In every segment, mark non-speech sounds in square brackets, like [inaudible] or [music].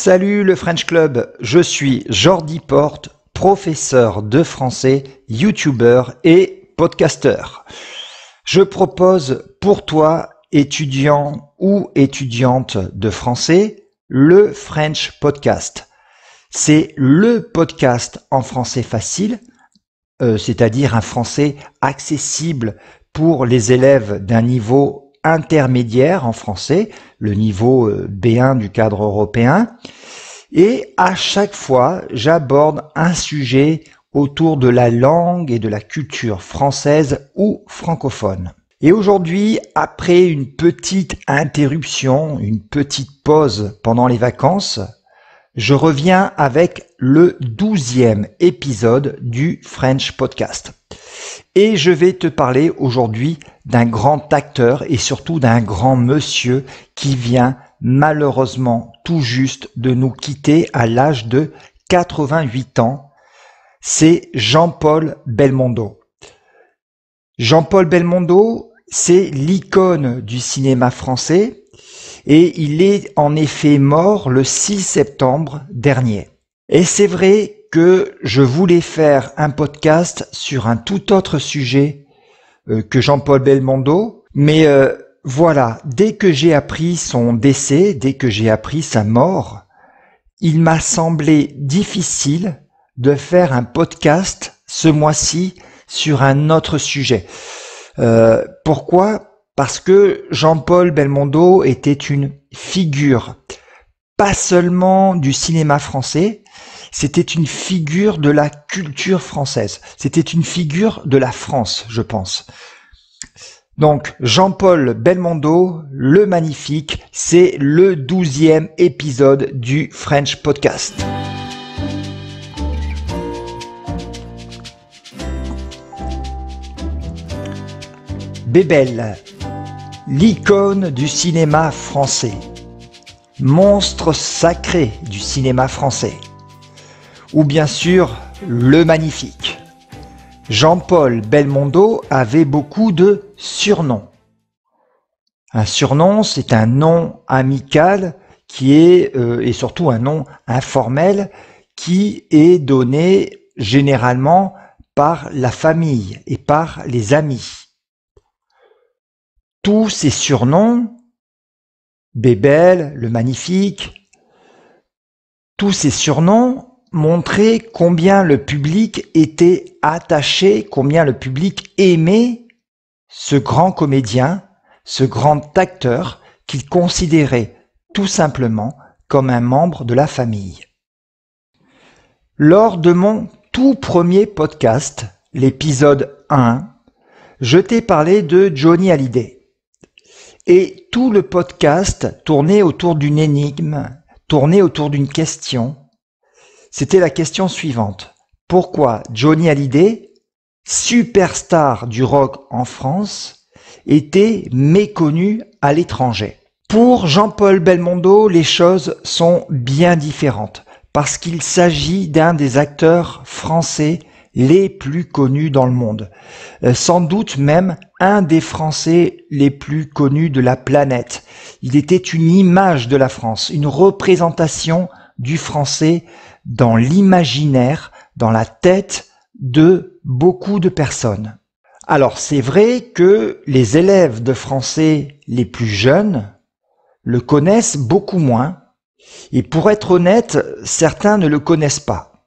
Salut le French Club, je suis Jordi Porte, professeur de français, youtubeur et podcasteur. Je propose pour toi, étudiant ou étudiante de français, le French Podcast. C'est le podcast en français facile, euh, c'est-à-dire un français accessible pour les élèves d'un niveau intermédiaire en français, le niveau euh, B1 du cadre européen. Et à chaque fois, j'aborde un sujet autour de la langue et de la culture française ou francophone. Et aujourd'hui, après une petite interruption, une petite pause pendant les vacances, je reviens avec le douzième épisode du French Podcast. Et je vais te parler aujourd'hui d'un grand acteur et surtout d'un grand monsieur qui vient malheureusement tout juste de nous quitter à l'âge de 88 ans. C'est Jean-Paul Belmondo. Jean-Paul Belmondo, c'est l'icône du cinéma français et il est en effet mort le 6 septembre dernier. Et c'est vrai que je voulais faire un podcast sur un tout autre sujet euh, que Jean-Paul Belmondo, mais euh, voilà, dès que j'ai appris son décès, dès que j'ai appris sa mort, il m'a semblé difficile de faire un podcast ce mois-ci sur un autre sujet. Euh, pourquoi Parce que Jean-Paul Belmondo était une figure, pas seulement du cinéma français, c'était une figure de la culture française. C'était une figure de la France, je pense. Donc, Jean-Paul Belmondo, le magnifique, c'est le douzième épisode du French Podcast. Bébel, l'icône du cinéma français, monstre sacré du cinéma français ou bien sûr le magnifique. Jean-Paul Belmondo avait beaucoup de surnoms. Un surnom, c'est un nom amical qui est, euh, et surtout un nom informel, qui est donné généralement par la famille et par les amis. Tous ces surnoms, Bébel, le magnifique, tous ces surnoms montrer combien le public était attaché, combien le public aimait ce grand comédien, ce grand acteur qu'il considérait tout simplement comme un membre de la famille. Lors de mon tout premier podcast, l'épisode 1, je t'ai parlé de Johnny Hallyday. Et tout le podcast tournait autour d'une énigme, tournait autour d'une question, c'était la question suivante. Pourquoi Johnny Hallyday, superstar du rock en France, était méconnu à l'étranger Pour Jean-Paul Belmondo, les choses sont bien différentes parce qu'il s'agit d'un des acteurs français les plus connus dans le monde. Euh, sans doute même un des Français les plus connus de la planète. Il était une image de la France, une représentation du français dans l'imaginaire, dans la tête de beaucoup de personnes. Alors c'est vrai que les élèves de français les plus jeunes le connaissent beaucoup moins, et pour être honnête, certains ne le connaissent pas.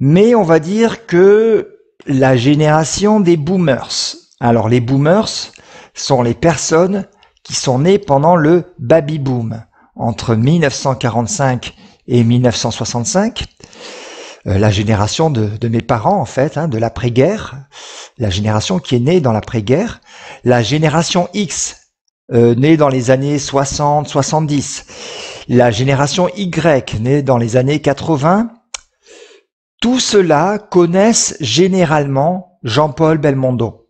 Mais on va dire que la génération des boomers, alors les boomers sont les personnes qui sont nées pendant le baby boom entre 1945 et 1965. Euh, la génération de, mes parents, en fait, hein, de l'après-guerre, la génération qui est née dans l'après-guerre, la génération X, euh, née dans les années 60, 70, la génération Y, née dans les années 80, tout cela connaissent généralement Jean-Paul Belmondo.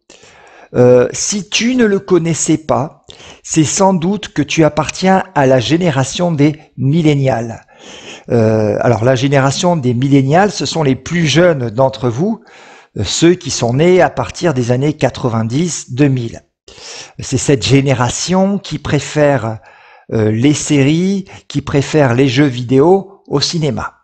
Euh, si tu ne le connaissais pas, c'est sans doute que tu appartiens à la génération des millénials. Euh, alors la génération des millénials, ce sont les plus jeunes d'entre vous, euh, ceux qui sont nés à partir des années 90-2000. C'est cette génération qui préfère euh, les séries, qui préfère les jeux vidéo au cinéma.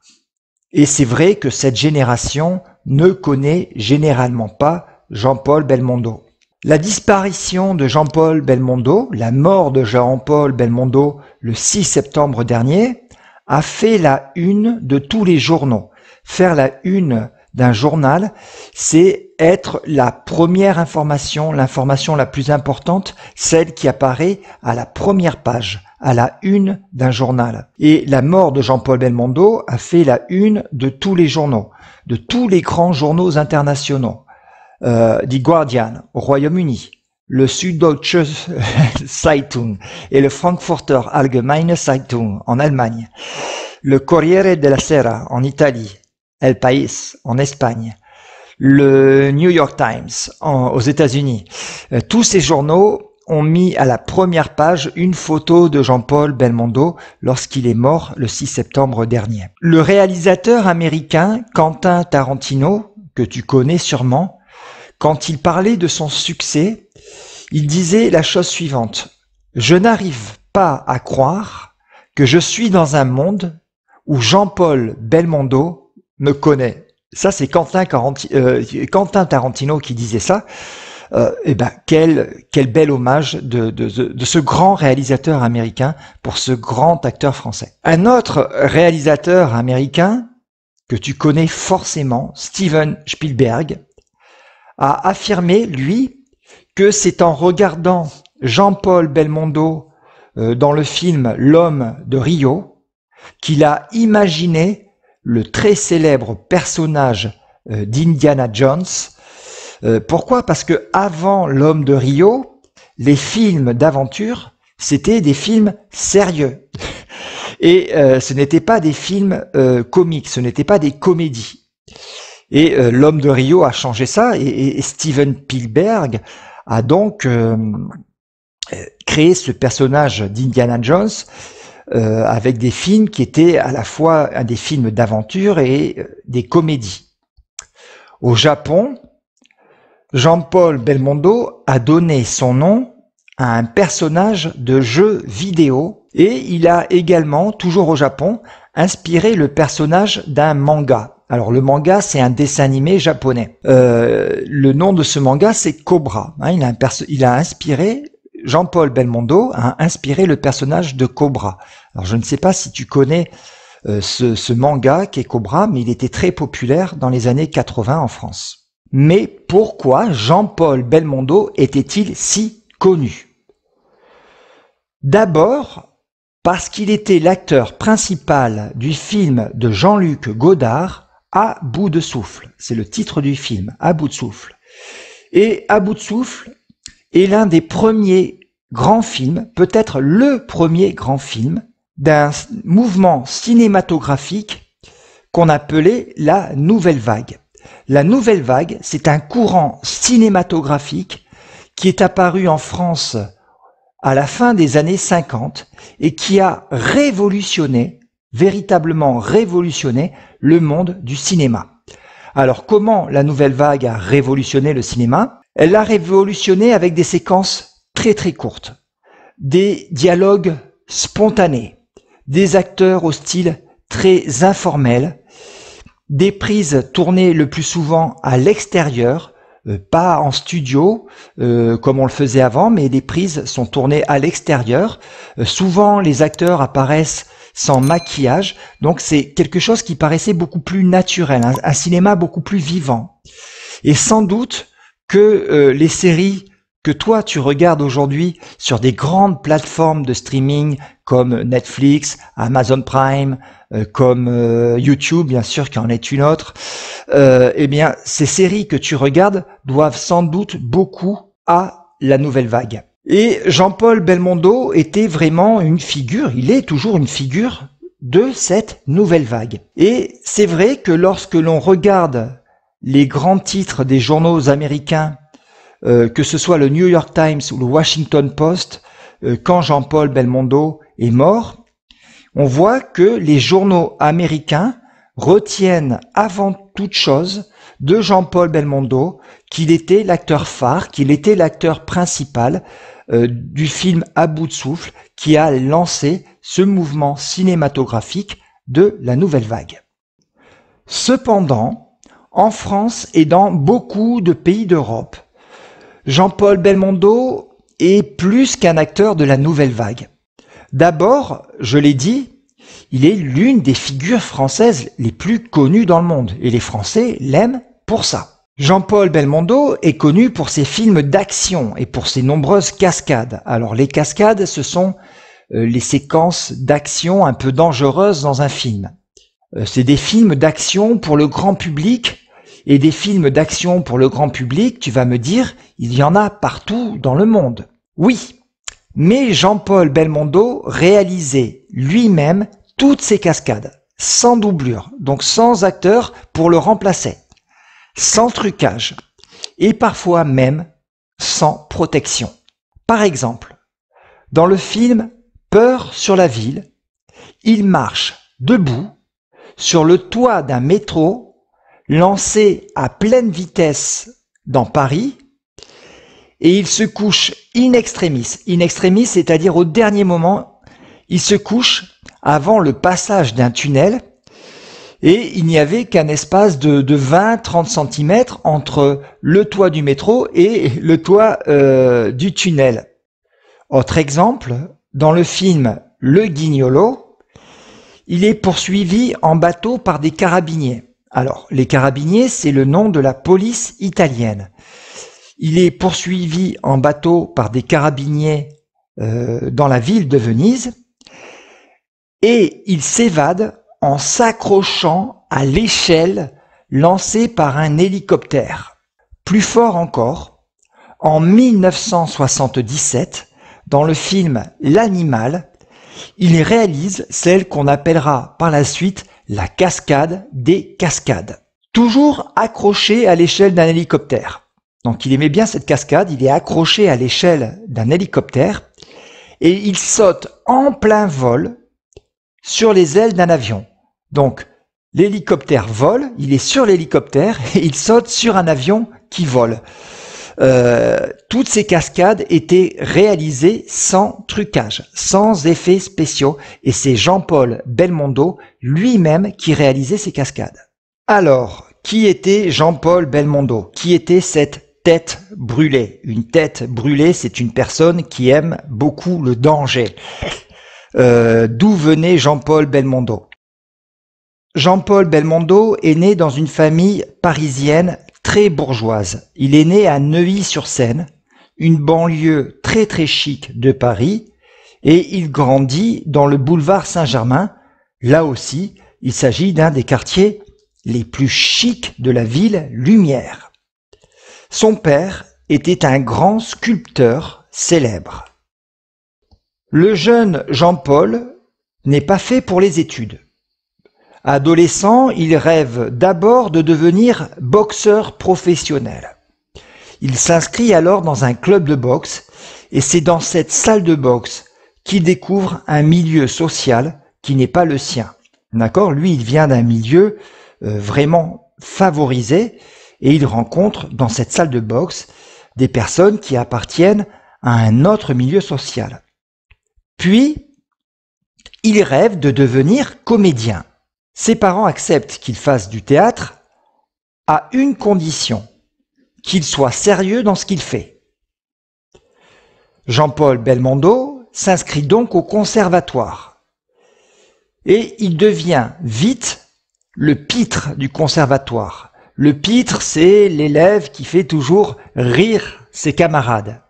Et c'est vrai que cette génération ne connaît généralement pas Jean-Paul Belmondo. La disparition de Jean-Paul Belmondo, la mort de Jean-Paul Belmondo le 6 septembre dernier, a fait la une de tous les journaux. Faire la une d'un journal, c'est être la première information, l'information la plus importante, celle qui apparaît à la première page, à la une d'un journal. Et la mort de Jean-Paul Belmondo a fait la une de tous les journaux, de tous les grands journaux internationaux. Euh, The Guardian au Royaume-Uni, le Süddeutsche [laughs] Zeitung et le Frankfurter Allgemeine Zeitung en Allemagne, le Corriere della Sera en Italie, El País en Espagne, le New York Times aux États-Unis. Euh, tous ces journaux ont mis à la première page une photo de Jean-Paul Belmondo lorsqu'il est mort le 6 septembre dernier. Le réalisateur américain Quentin Tarantino, que tu connais sûrement, quand il parlait de son succès, il disait la chose suivante. Je n'arrive pas à croire que je suis dans un monde où Jean-Paul Belmondo me connaît. Ça, c'est Quentin, euh, Tarantino qui disait ça. Euh, eh ben, quel, quel bel hommage de, de, ce grand réalisateur américain pour ce grand acteur français. Un autre réalisateur américain que tu connais forcément, Steven Spielberg, a affirmé, lui, que c'est en regardant Jean-Paul Belmondo euh, dans le film L'homme de Rio qu'il a imaginé le très célèbre personnage euh, d'Indiana Jones. Euh, pourquoi Parce que avant L'homme de Rio, les films d'aventure, c'était des films sérieux. Et ce n'était pas des films comiques, ce n'étaient pas des comédies. Et euh, l'homme de Rio a changé ça, et, Steven Spielberg a donc euh, créé ce personnage d'Indiana Jones euh, avec des films qui étaient à la fois des films d'aventure et des comédies. Au Japon, Jean-Paul Belmondo a donné son nom à un personnage de jeu vidéo et il a également, toujours au Japon, inspiré le personnage d'un manga. Alors le manga, c'est un dessin animé japonais. Euh, le nom de ce manga, c'est Cobra. Hein, il, a inspiré Jean-Paul Belmondo a inspiré le personnage de Cobra. Alors je ne sais pas si tu connais euh, ce, manga qui est Cobra, mais il était très populaire dans les années 80 en France. Mais pourquoi Jean-Paul Belmondo était-il si connu D'abord, parce qu'il était l'acteur principal du film de Jean-Luc Godard, à bout de souffle, c'est le titre du film, À bout de souffle. Et À bout de souffle est l'un des premiers grands films, peut-être le premier grand film d'un mouvement cinématographique qu'on appelait la Nouvelle Vague. La Nouvelle Vague, c'est un courant cinématographique qui est apparu en France à la fin des années 50 et qui a révolutionné véritablement révolutionné le monde du cinéma. Alors comment la nouvelle vague a révolutionné le cinéma Elle l'a révolutionné avec des séquences très très courtes, des dialogues spontanés, des acteurs au style très informel, des prises tournées le plus souvent à l'extérieur, euh, pas en studio euh, comme on le faisait avant, mais des prises sont tournées à l'extérieur. Euh, souvent les acteurs apparaissent sans maquillage. Donc c'est quelque chose qui paraissait beaucoup plus naturel, un, cinéma beaucoup plus vivant. Et sans doute que euh, les séries que toi tu regardes aujourd'hui sur des grandes plateformes de streaming comme Netflix, Amazon Prime, euh, comme euh, YouTube bien sûr qui en est une autre, eh bien ces séries que tu regardes doivent sans doute beaucoup à la nouvelle vague. Et Jean-Paul Belmondo était vraiment une figure, il est toujours une figure de cette nouvelle vague. Et c'est vrai que lorsque l'on regarde les grands titres des journaux américains, euh, que ce soit le New York Times ou le Washington Post, euh, quand Jean-Paul Belmondo est mort, on voit que les journaux américains retiennent avant toute chose de Jean-Paul Belmondo, qu'il était l'acteur phare, qu'il était l'acteur principal euh, du film À bout de souffle, qui a lancé ce mouvement cinématographique de la nouvelle vague. Cependant, en France et dans beaucoup de pays d'Europe, Jean-Paul Belmondo est plus qu'un acteur de la nouvelle vague. D'abord, je l'ai dit, il est l'une des figures françaises les plus connues dans le monde et les Français l'aiment pour ça. Jean-Paul Belmondo est connu pour ses films d'action et pour ses nombreuses cascades. Alors les cascades, ce sont euh, les séquences d'action un peu dangereuses dans un film. Euh, c'est des films d'action pour le grand public et des films d'action pour le grand public, tu vas me dire, il y en a partout dans le monde. Oui, mais Jean-Paul Belmondo réalisait lui-même toutes ces cascades, sans doublure, donc sans acteur pour le remplacer, sans trucage, et parfois même sans protection. Par exemple, dans le film Peur sur la ville, il marche debout sur le toit d'un métro lancé à pleine vitesse dans Paris et il se couche in extremis. In extremis, c'est-à-dire au dernier moment, il se couche avant le passage d'un tunnel et il n'y avait qu'un espace de, 20-30 cm entre le toit du métro et le toit euh, du tunnel. Autre exemple, dans le film Le Guignolo, il est poursuivi en bateau par des carabiniers. Alors, les carabiniers, c'est le nom de la police italienne. Il est poursuivi en bateau par des carabiniers euh, dans la ville de Venise et il s'évade en s'accrochant à l'échelle lancée par un hélicoptère. Plus fort encore, en 1977, dans le film L'animal, il réalise celle qu'on appellera par la suite la cascade des cascades, toujours accroché à l'échelle d'un hélicoptère. Donc il aimait bien cette cascade, il est accroché à l'échelle d'un hélicoptère et il saute en plein vol sur les ailes d'un avion. Donc l'hélicoptère vole, il est sur l'hélicoptère et il saute sur un avion qui vole. Euh, toutes ces cascades étaient réalisées sans trucage, sans effets spéciaux, et c'est Jean-Paul Belmondo lui-même qui réalisait ces cascades. Alors, qui était Jean-Paul Belmondo Qui était cette tête brûlée. Une tête brûlée, c'est une personne qui aime beaucoup le danger. Euh, d'où venait Jean-Paul Belmondo Jean-Paul Belmondo est né dans une famille parisienne très bourgeoise. Il est né à Neuilly-sur-Seine, une banlieue très très chic de Paris, et il grandit dans le boulevard Saint-Germain. Là aussi, il s'agit d'un des quartiers les plus chics de la ville Lumière. Son père était un grand sculpteur célèbre. Le jeune Jean-Paul n'est pas fait pour les études. Adolescent, il rêve d'abord de devenir boxeur professionnel. Il s'inscrit alors dans un club de boxe et c'est dans cette salle de boxe qu'il découvre un milieu social qui n'est pas le sien. D'accord Lui, il vient d'un milieu euh, vraiment favorisé et il rencontre dans cette salle de boxe des personnes qui appartiennent à un autre milieu social. Puis, il rêve de devenir comédien. Ses parents acceptent qu'il fasse du théâtre à une condition, qu'il soit sérieux dans ce qu'il fait. Jean-Paul Belmondo s'inscrit donc au conservatoire et il devient vite le pitre du conservatoire, le pitre, c'est l'élève qui fait toujours rire ses camarades.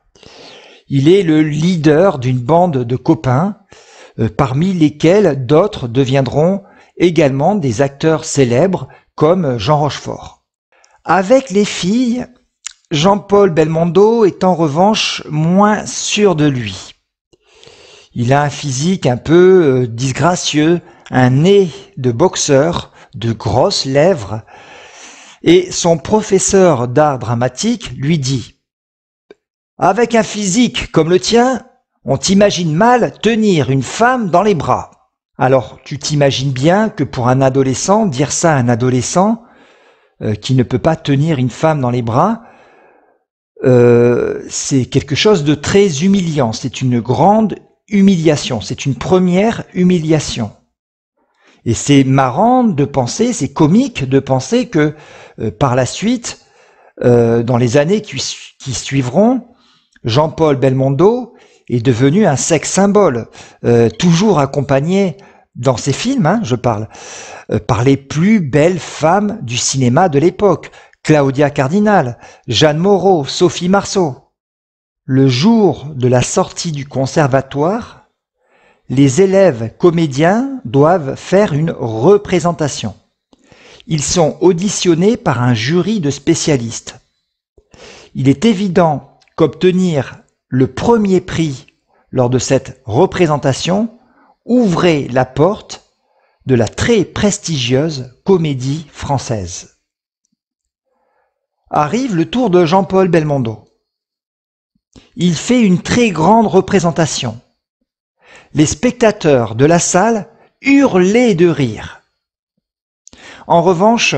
Il est le leader d'une bande de copains, euh, parmi lesquels d'autres deviendront également des acteurs célèbres comme Jean Rochefort. Avec les filles, Jean-Paul Belmondo est en revanche moins sûr de lui. Il a un physique un peu euh, disgracieux, un nez de boxeur, de grosses lèvres, et son professeur d'art dramatique lui dit Avec un physique comme le tien, on t'imagine mal tenir une femme dans les bras. Alors tu t'imagines bien que pour un adolescent, dire ça à un adolescent euh, qui ne peut pas tenir une femme dans les bras, euh, c'est quelque chose de très humiliant, c'est une grande humiliation, c'est une première humiliation. Et c'est marrant de penser, c'est comique de penser que euh, par la suite, euh, dans les années qui, suivront, Jean-Paul Belmondo est devenu un sexe symbole, euh, toujours accompagné dans ses films, hein, je parle, par les plus belles femmes du cinéma de l'époque. Claudia Cardinal, Jeanne Moreau, Sophie Marceau. Le jour de la sortie du conservatoire, les élèves comédiens doivent faire une représentation. Ils sont auditionnés par un jury de spécialistes. Il est évident qu'obtenir le premier prix lors de cette représentation ouvrait la porte de la très prestigieuse comédie française. Arrive le tour de Jean-Paul Belmondo. Il fait une très grande représentation. Les spectateurs de la salle hurlaient de rire. En revanche,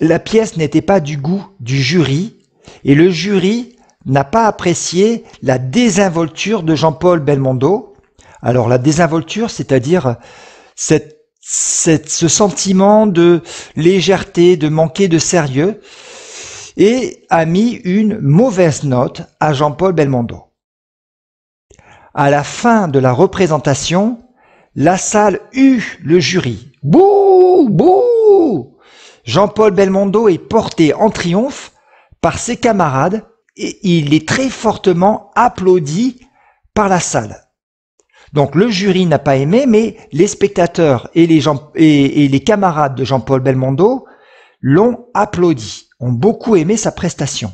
la pièce n'était pas du goût du jury et le jury n'a pas apprécié la désinvolture de Jean-Paul Belmondo. Alors la désinvolture, c'est-à-dire ce sentiment de légèreté, de manquer de sérieux, et a mis une mauvaise note à Jean-Paul Belmondo à la fin de la représentation, la salle eut le jury. Bouh Bouh Jean-Paul Belmondo est porté en triomphe par ses camarades et il est très fortement applaudi par la salle. Donc le jury n'a pas aimé, mais les spectateurs et et les camarades de Jean-Paul Belmondo l'ont applaudi, ont beaucoup aimé sa prestation.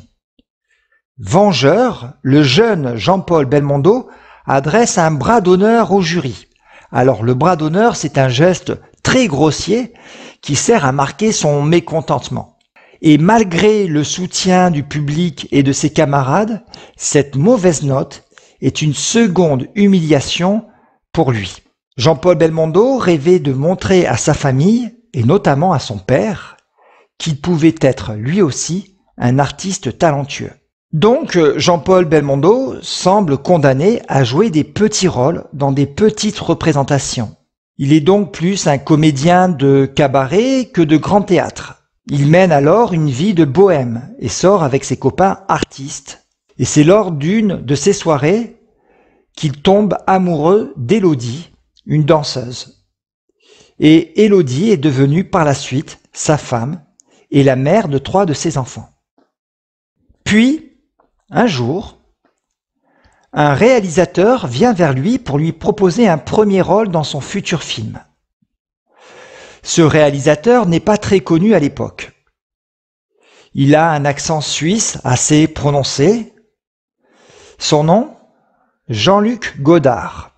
Vengeur, le jeune Jean-Paul Belmondo adresse un bras d'honneur au jury. Alors le bras d'honneur, c'est un geste très grossier qui sert à marquer son mécontentement. Et malgré le soutien du public et de ses camarades, cette mauvaise note est une seconde humiliation pour lui. Jean-Paul Belmondo rêvait de montrer à sa famille, et notamment à son père, qu'il pouvait être lui aussi un artiste talentueux. Donc euh, Jean-Paul Belmondo semble condamné à jouer des petits rôles dans des petites représentations. Il est donc plus un comédien de cabaret que de grand théâtre. Il mène alors une vie de bohème et sort avec ses copains artistes. Et c'est lors d'une de ces soirées qu'il tombe amoureux d'Élodie, une danseuse. Et Élodie est devenue par la suite sa femme et la mère de trois de ses enfants. Puis, un jour, un réalisateur vient vers lui pour lui proposer un premier rôle dans son futur film. Ce réalisateur n'est pas très connu à l'époque. Il a un accent suisse assez prononcé. Son nom Jean-Luc Godard.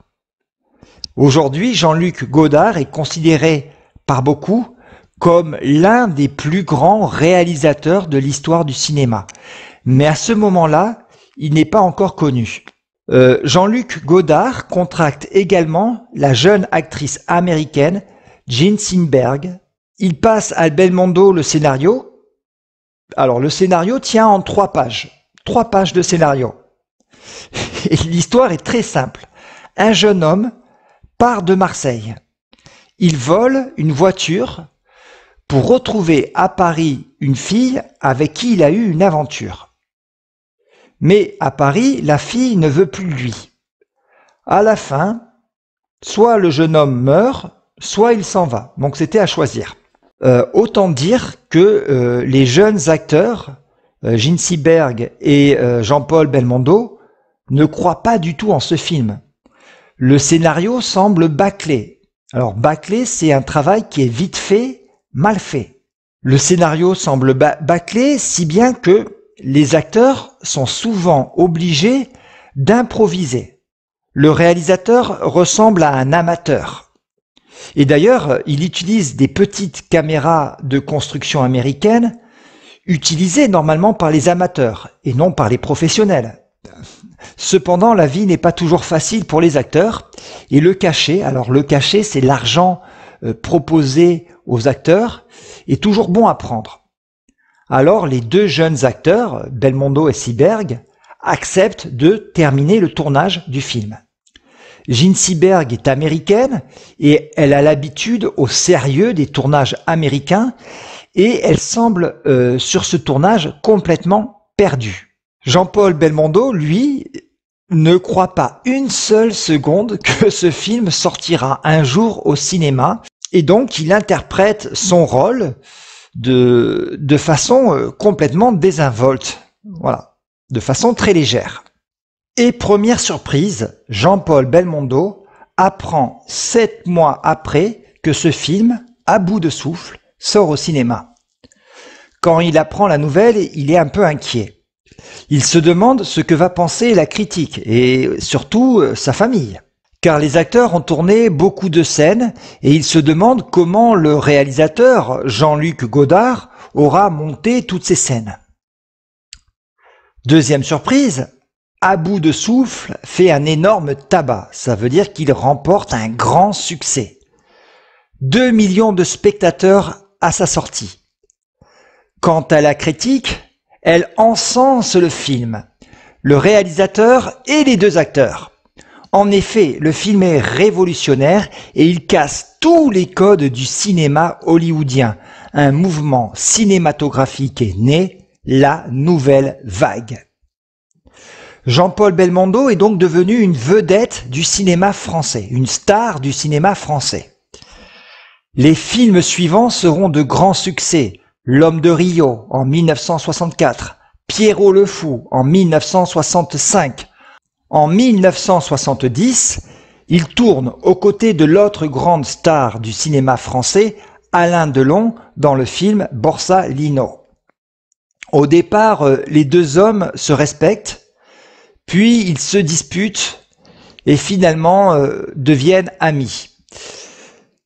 Aujourd'hui, Jean-Luc Godard est considéré par beaucoup comme l'un des plus grands réalisateurs de l'histoire du cinéma mais à ce moment-là, il n'est pas encore connu. Euh, Jean-Luc Godard contracte également la jeune actrice américaine Jean Sinberg. Il passe à Belmondo le scénario. Alors le scénario tient en trois pages. Trois pages de scénario. [laughs] l'histoire est très simple. Un jeune homme part de Marseille. Il vole une voiture pour retrouver à Paris une fille avec qui il a eu une aventure. Mais à Paris, la fille ne veut plus lui. À la fin, soit le jeune homme meurt, soit il s'en va. Donc c'était à choisir. Euh, autant dire que euh, les jeunes acteurs, euh, Berg et euh, Jean-Paul Belmondo, ne croient pas du tout en ce film. Le scénario semble bâclé. Alors bâclé, c'est un travail qui est vite fait, mal fait. Le scénario semble bâclé, si bien que les acteurs sont souvent obligés d'improviser. Le réalisateur ressemble à un amateur. Et d'ailleurs, il utilise des petites caméras de construction américaine, utilisées normalement par les amateurs et non par les professionnels. Cependant, la vie n'est pas toujours facile pour les acteurs et le cachet, alors le cachet, c'est l'argent euh, proposé aux acteurs, est toujours bon à prendre. Alors les deux jeunes acteurs, Belmondo et Seberg, acceptent de terminer le tournage du film. Jean Seberg est américaine et elle a l'habitude au sérieux des tournages américains et elle semble euh, sur ce tournage complètement perdue. Jean-Paul Belmondo, lui, ne croit pas une seule seconde que ce film sortira un jour au cinéma et donc il interprète son rôle de, façon euh, complètement désinvolte. Voilà. De façon très légère. Et première surprise, Jean-Paul Belmondo apprend sept mois après que ce film, à bout de souffle, sort au cinéma. Quand il apprend la nouvelle, il est un peu inquiet. Il se demande ce que va penser la critique et surtout euh, sa famille car les acteurs ont tourné beaucoup de scènes et ils se demandent comment le réalisateur Jean-Luc Godard aura monté toutes ces scènes. Deuxième surprise, à bout de souffle fait un énorme tabac, ça veut dire qu'il remporte un grand succès. 2 millions de spectateurs à sa sortie. Quant à la critique, elle encense le film, le réalisateur et les deux acteurs. En effet, le film est révolutionnaire et il casse tous les codes du cinéma hollywoodien. Un mouvement cinématographique est né, la nouvelle vague. Jean-Paul Belmondo est donc devenu une vedette du cinéma français, une star du cinéma français. Les films suivants seront de grands succès. L'homme de Rio en 1964, Pierrot le Fou en 1965, en 1970, il tourne aux côtés de l'autre grande star du cinéma français, Alain Delon, dans le film Borsa Lino. Au départ, euh, les deux hommes se respectent, puis ils se disputent et finalement euh, deviennent amis.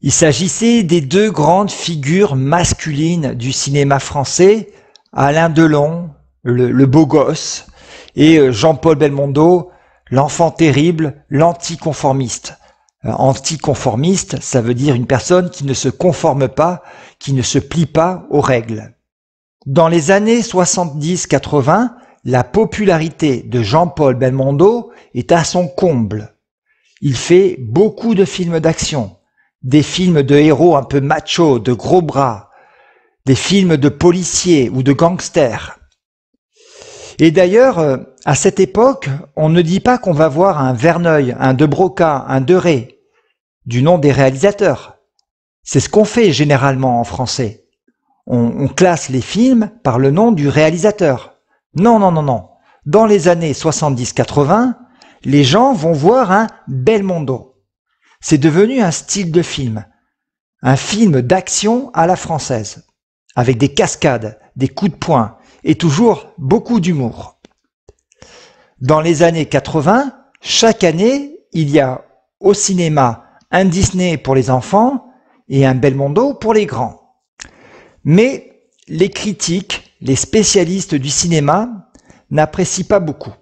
Il s'agissait des deux grandes figures masculines du cinéma français, Alain Delon, le beau gosse, et euh, Jean-Paul Belmondo, l'enfant terrible, l'anticonformiste. Euh, anticonformiste, ça veut dire une personne qui ne se conforme pas, qui ne se plie pas aux règles. Dans les années 70-80, la popularité de Jean-Paul Belmondo est à son comble. Il fait beaucoup de films d'action, des films de héros un peu machos, de gros bras, des films de policiers ou de gangsters. Et d'ailleurs, euh, à cette époque, on ne dit pas qu'on va voir un Verneuil, un De Broca, un De Ré, du nom des réalisateurs. C'est ce qu'on fait généralement en français. On, on, classe les films par le nom du réalisateur. Non, non, non, non. Dans les années 70-80, les gens vont voir un Belmondo. C'est devenu un style de film. Un film d'action à la française. Avec des cascades, des coups de poing, et toujours beaucoup d'humour. Dans les années 80, chaque année, il y a au cinéma un Disney pour les enfants et un Belmondo pour les grands. Mais les critiques, les spécialistes du cinéma n'apprécient pas beaucoup.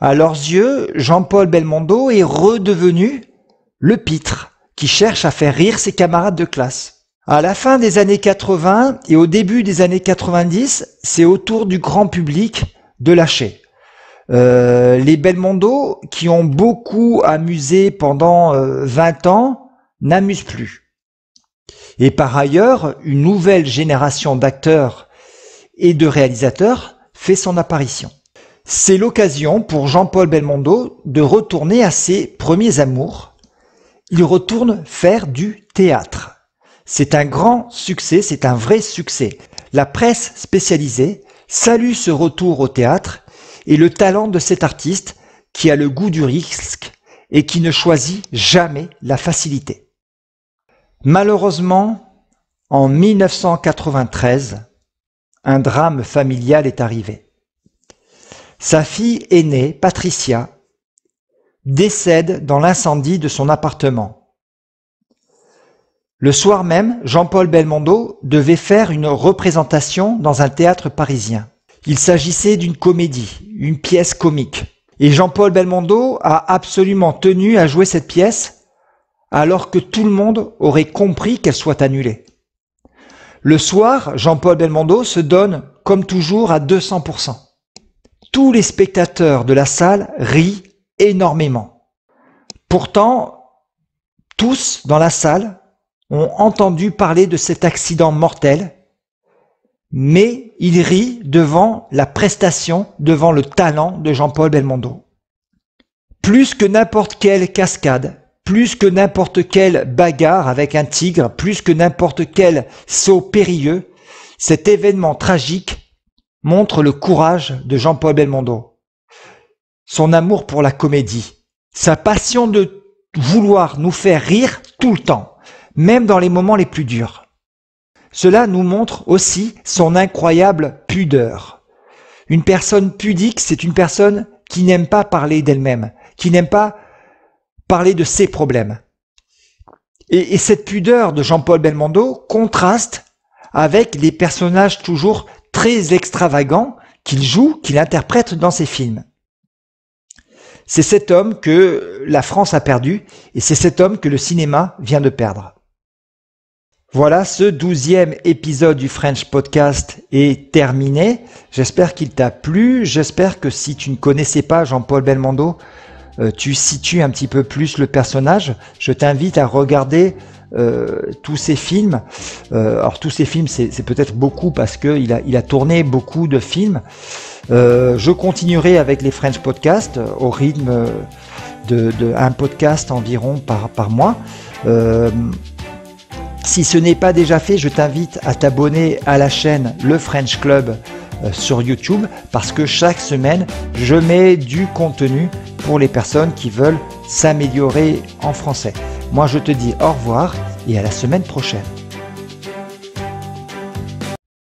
À leurs yeux, Jean-Paul Belmondo est redevenu le pitre qui cherche à faire rire ses camarades de classe. À la fin des années 80 et au début des années 90, c'est au tour du grand public de lâcher. Euh, les Belmondo, qui ont beaucoup amusé pendant euh, vingt 20 ans, n'amusent plus. Et par ailleurs, une nouvelle génération d'acteurs et de réalisateurs fait son apparition. C'est l'occasion pour Jean-Paul Belmondo de retourner à ses premiers amours. Il retourne faire du théâtre. C'est un grand succès, c'est un vrai succès. La presse spécialisée salue ce retour au théâtre et le talent de cet artiste qui a le goût du risque et qui ne choisit jamais la facilité. Malheureusement, en 1993, un drame familial est arrivé. Sa fille aînée, Patricia, décède dans l'incendie de son appartement. Le soir même, Jean-Paul Belmondo devait faire une représentation dans un théâtre parisien. Il s'agissait d'une comédie, une pièce comique. Et Jean-Paul Belmondo a absolument tenu à jouer cette pièce alors que tout le monde aurait compris qu'elle soit annulée. Le soir, Jean-Paul Belmondo se donne, comme toujours, à 200%. Tous les spectateurs de la salle rient énormément. Pourtant, tous dans la salle ont entendu parler de cet accident mortel, mais ils rit devant la prestation, devant le talent de Jean-Paul Belmondo. Plus que n'importe quelle cascade, plus que n'importe quelle bagarre avec un tigre, plus que n'importe quel saut périlleux, cet événement tragique montre le courage de Jean-Paul Belmondo, son amour pour la comédie, sa passion de vouloir nous faire rire tout le temps même dans les moments les plus durs. Cela nous montre aussi son incroyable pudeur. Une personne pudique, c'est une personne qui n'aime pas parler d'elle-même, qui n'aime pas parler de ses problèmes. Et, cette pudeur de Jean-Paul Belmondo contraste avec les personnages toujours très extravagants qu'il joue, qu'il interprète dans ses films. C'est cet homme que la France a perdu et c'est cet homme que le cinéma vient de perdre. Voilà, ce douzième épisode du French Podcast est terminé. J'espère qu'il t'a plu. J'espère que si tu ne connaissais pas Jean-Paul Belmondo, euh, tu situes un petit peu plus le personnage. Je t'invite à regarder euh, tous ces films. Euh, alors tous ces films, c'est peut-être beaucoup parce qu'il a, tourné beaucoup de films. je continuerai avec les French Podcasts au rythme de, un podcast environ par mois. Si ce n'est pas déjà fait, je t'invite à t'abonner à la chaîne Le French Club euh, sur YouTube parce que chaque semaine, je mets du contenu pour les personnes qui veulent s'améliorer en français. Moi, je te dis au revoir et à la semaine prochaine.